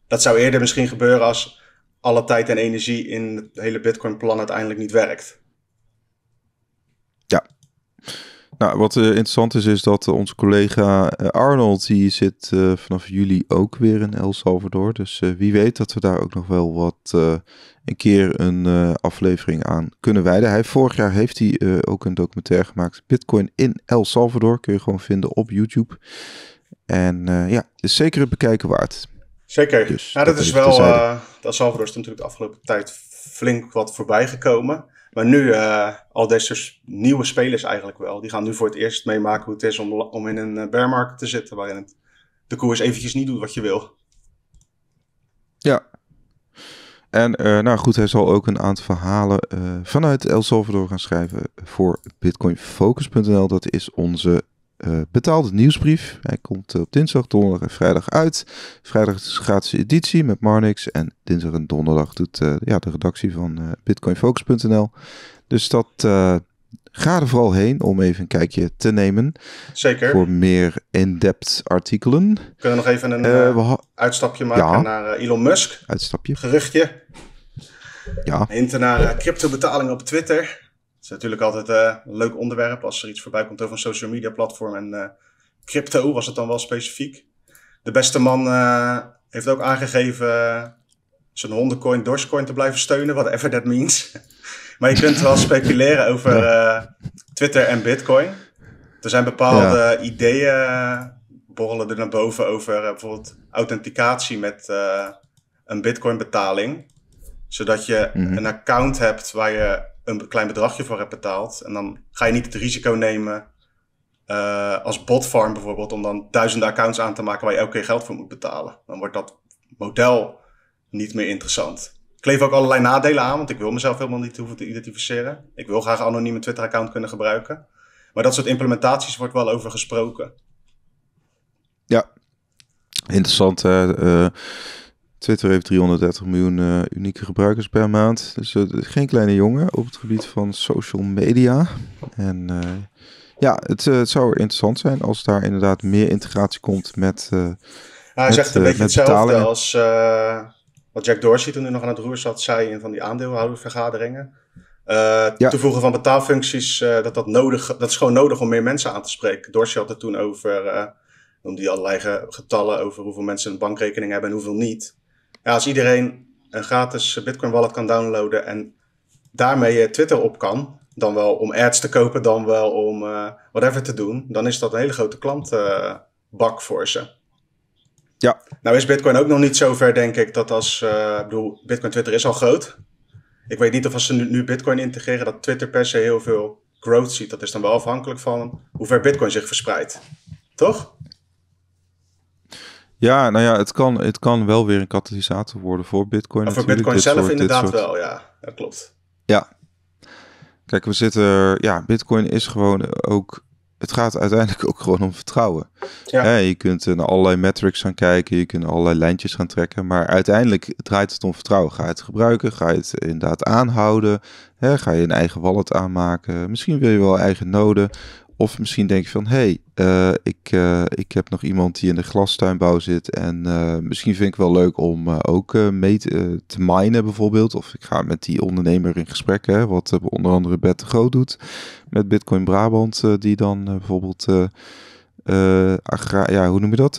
Dat zou eerder misschien gebeuren als alle tijd en energie in het hele bitcoin-plan uiteindelijk niet werkt. Ja, nou, wat eh, interessant is, is dat onze collega eh, Arnold, die zit eh, vanaf juli ook weer in El Salvador. Dus wie weet dat we daar ook nog wel wat een keer een aflevering aan kunnen wijden. Hij, vorig jaar heeft hij ook een documentaire gemaakt, Bitcoin in El Salvador. Kun je gewoon vinden op YouTube. En ja, is zeker het bekijken waard. Zeker. Dus, nou, dat, dat is wel, El Salvador is natuurlijk de afgelopen tijd flink wat voorbij gekomen. Maar nu, eh, al deze nieuwe spelers eigenlijk wel, die gaan nu voor het eerst meemaken hoe het is om, in een eh, bear market te zitten, waarin het, de koers eventjes niet doet wat je wil. Ja. En eh, nou goed, hij zal ook een aantal verhalen vanuit El Salvador gaan schrijven voor bitcoinfocus.nl. Dat is onze eh, betaalde nieuwsbrief. Hij komt eh, op dinsdag, donderdag en vrijdag uit. Vrijdag is een gratis editie met Marnix. En dinsdag en donderdag doet eh, ja, de redactie van bitcoinfocus.nl. Dus dat ga er vooral heen om even een kijkje te nemen. Zeker. Voor meer in-depth artikelen. We kunnen nog even een uitstapje maken naar Elon Musk. Uitstapje. Geruchtje. Ja. Hinten naar cryptobetaling op Twitter natuurlijk altijd eh, een leuk onderwerp als er iets voorbij komt over een social media platform. En eh, crypto was het dan wel specifiek. De beste man eh, heeft ook aangegeven zijn hondencoin Dogecoin te blijven steunen, whatever that means. [LAUGHS] maar je kunt wel speculeren over Twitter en Bitcoin. Er zijn bepaalde ideeën borrelen er naar boven over bijvoorbeeld authenticatie met een Bitcoin betaling. Zodat je mhm. een account hebt waar je een klein bedragje voor hebt betaald. En dan ga je niet het risico nemen eh, als botfarm bijvoorbeeld, om dan duizenden accounts aan te maken waar je elke keer geld voor moet betalen. Dan wordt dat model niet meer interessant. Ik kleef ook allerlei nadelen aan, want ik wil mezelf helemaal niet hoeven te identificeren. Ik wil graag anoniem een Twitter-account kunnen gebruiken. Maar dat soort implementaties wordt wel over gesproken. Ja, interessant. Eh, eh, Twitter heeft 330 miljoen eh, unieke gebruikers per maand. Dus eh, geen kleine jongen op het gebied van social media. En eh, ja, het, zou interessant zijn als daar inderdaad meer integratie komt met. nou, hij zegt een beetje hetzelfde als wat Jack Dorsey toen hij nog aan het roer zat, zei in van die aandeelhoudervergaderingen. Ja. Toevoegen van betaalfuncties, dat, dat, nodig, dat is gewoon nodig om meer mensen aan te spreken. Dorsey had het toen over, om die allerlei getallen over hoeveel mensen een bankrekening hebben en hoeveel niet. Ja, als iedereen een gratis Bitcoin wallet kan downloaden en daarmee Twitter op kan, dan wel om ads te kopen, dan wel om uh, whatever te doen, dan is dat een hele grote klantenbak voor ze. Ja. Nou is Bitcoin ook nog niet zover, denk ik, dat als, eh, ik bedoel, Bitcoin Twitter is al groot. Ik weet niet of als ze nu, nu Bitcoin integreren, dat Twitter per se heel veel growth ziet. Dat is dan wel afhankelijk van hoe ver Bitcoin zich verspreidt. Toch? Ja, nou ja, het kan, het kan wel weer een katalysator worden voor Bitcoin. Of voor Bitcoin zelf inderdaad wel, ja. Dat klopt. Ja. Kijk, we zitten. Ja, Bitcoin is gewoon ook. Het gaat uiteindelijk [LAUGHS] ook gewoon om vertrouwen. Ja. je kunt naar allerlei metrics gaan kijken, je kunt allerlei lijntjes gaan trekken, maar uiteindelijk draait het om vertrouwen. Ga je het gebruiken? Ga je het inderdaad aanhouden? Hè, ga je een eigen wallet aanmaken? Misschien wil je wel eigen noden. Of misschien denk je van, hé, hey, eh, ik, eh, ik heb nog iemand die in de glastuinbouw zit en eh, misschien vind ik wel leuk om ook mee te, te, minen bijvoorbeeld. Of ik ga met die ondernemer in gesprek, hè, wat onder andere Bert de Groot doet met Bitcoin Brabant, die dan bijvoorbeeld... agra ja, hoe noem je dat?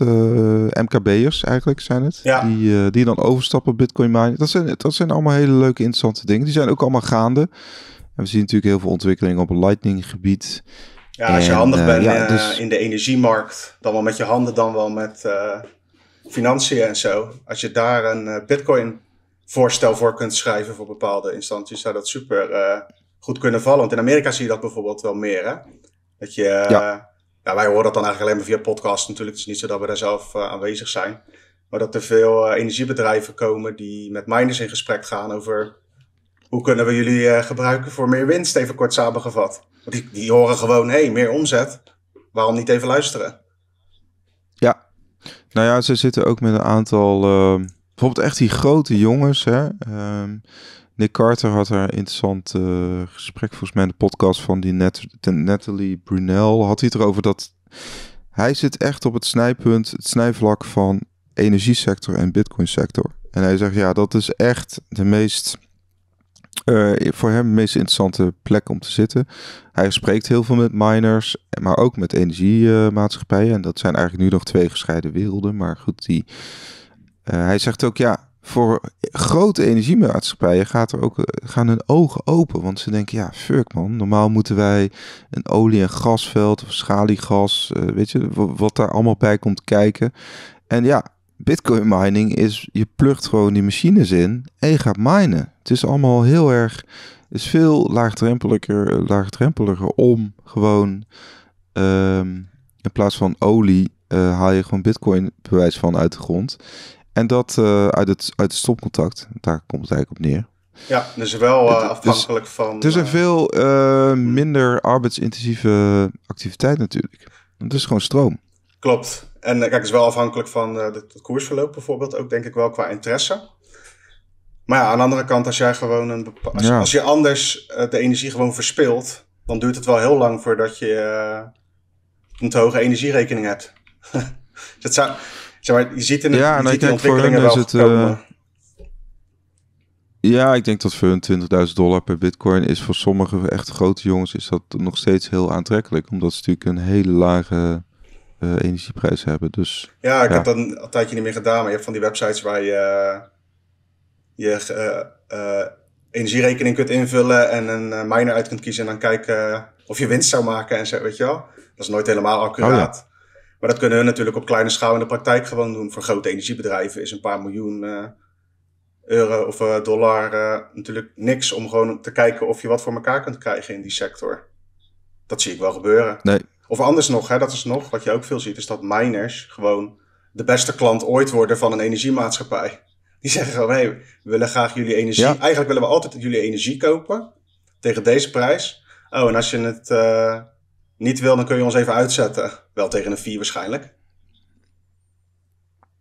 MKB'ers eigenlijk zijn het. Ja. Die, die dan overstappen Bitcoin mining. Dat zijn, dat zijn allemaal hele leuke, interessante dingen. Die zijn ook allemaal gaande. En we zien natuurlijk heel veel ontwikkelingen op het Lightning gebied. Ja, als je handig eh, bent ja, eh, dus... in de energiemarkt, dan wel met je handen, dan wel met eh, financiën en zo. Als je daar een bitcoin voorstel voor kunt schrijven voor bepaalde instanties, zou dat super goed kunnen vallen. Want in Amerika zie je dat bijvoorbeeld wel meer. Hè? Dat je, ja. wij horen dat dan eigenlijk alleen maar via podcast natuurlijk. Het is niet zo dat we daar zelf aanwezig zijn. Maar dat er veel energiebedrijven komen die met miners in gesprek gaan over hoe kunnen we jullie gebruiken voor meer winst, even kort samengevat. Die, horen gewoon, hé, hey, meer omzet. Waarom niet even luisteren? Ja. Nou ja, ze zitten ook met een aantal... Ehm, bijvoorbeeld echt die grote jongens, hè. Ehm, Nick Carter had er een interessant eh, gesprek, volgens mij in de podcast van die Natalie Brunel. Had hij het erover dat hij zit echt op het snijpunt, het snijvlak van energiesector en bitcoinsector. En hij zegt, ja, dat is echt de meest eh, voor hem de meest interessante plek om te zitten. Hij spreekt heel veel met miners, maar ook met energiemaatschappijen. En dat zijn eigenlijk nu nog twee gescheiden werelden. Maar goed, die, eh, hij zegt ook ja. Voor grote energiemaatschappijen gaat er ook, gaan hun ogen open. Want ze denken, ja, fuck man, normaal moeten wij een olie- en gasveld of schaliegas, eh, weet je, wat daar allemaal bij komt kijken. En ja, Bitcoin mining is, je plugt gewoon die machines in en je gaat minen. Het is allemaal heel erg, is veel laagdrempeliger, eh, laagdrempeliger om gewoon, ehm, in plaats van olie, eh, haal je gewoon Bitcoin bewijs van uit de grond. En dat eh, uit, het, uit het stopcontact, daar komt het eigenlijk op neer. Ja, dus wel uh, afhankelijk van. Het is een veel minder arbeidsintensieve activiteit natuurlijk. Het is gewoon stroom. Klopt. En eh, kijk, het is wel afhankelijk van eh, het koersverloop bijvoorbeeld. Ook denk ik wel qua interesse. Maar ja, aan de andere kant, als jij gewoon een als, als, je anders eh, de energie gewoon verspilt, dan duurt het wel heel lang voordat je een te hoge energierekening hebt. [LAUGHS] dat dus zou, zeg maar, je ziet in de, ja, nou, ziet ik voor het, ja, ik denk dat voor hun 20.000 dollar per bitcoin is voor sommige echt grote jongens is dat nog steeds heel aantrekkelijk. Omdat het natuurlijk een hele lage uh, energieprijzen hebben. Dus, ja, ik heb dat een, een tijdje niet meer gedaan, maar je hebt van die websites waar je eh, je eh, energierekening kunt invullen en een miner uit kunt kiezen en dan kijken of je winst zou maken en zo, weet je wel. Dat is nooit helemaal accuraat. Oh, maar dat kunnen we natuurlijk op kleine schaal in de praktijk gewoon doen. Voor grote energiebedrijven is een paar miljoen euro of dollar natuurlijk niks om gewoon te kijken of je wat voor elkaar kunt krijgen in die sector. Dat zie ik wel gebeuren. Nee, of anders nog, hè, dat is nog, wat je ook veel ziet, is dat miners gewoon de beste klant ooit worden van een energiemaatschappij. Die zeggen gewoon, hey, we willen graag jullie energie. Eigenlijk willen we altijd jullie energie kopen tegen deze prijs. Oh, en als je het eh, niet wil, dan kun je ons even uitzetten. Wel tegen een 4 waarschijnlijk.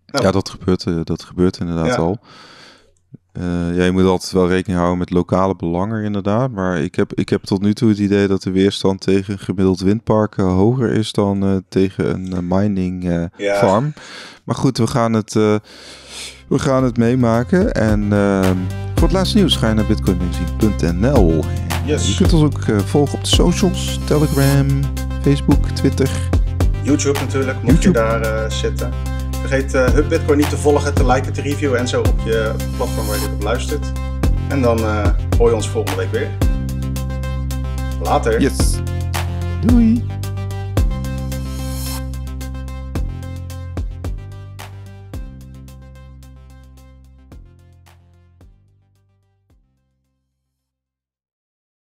Nou. Ja, dat gebeurt, eh, dat gebeurt inderdaad ja. al. Uh, ja, je moet altijd wel rekening houden met lokale belangen inderdaad. Maar ik heb, ik heb tot nu toe het idee dat de weerstand tegen een gemiddeld windpark hoger is dan eh, tegen een eh, mining farm. Maar goed, we gaan het, we gaan het meemaken. En ehm, voor het laatste nieuws ga je naar bitcoinmagazine.nl. Yes. Je kunt ons ook volgen op de socials, Telegram, Facebook, Twitter. YouTube natuurlijk, moet je daar zitten. Vergeet uh, eh, Hub Bitcoin niet te volgen, te liken, te reviewen en zo op je platform waar je dit op luistert. En dan eh, hoor je ons volgende week weer. Later. Yes. Doei.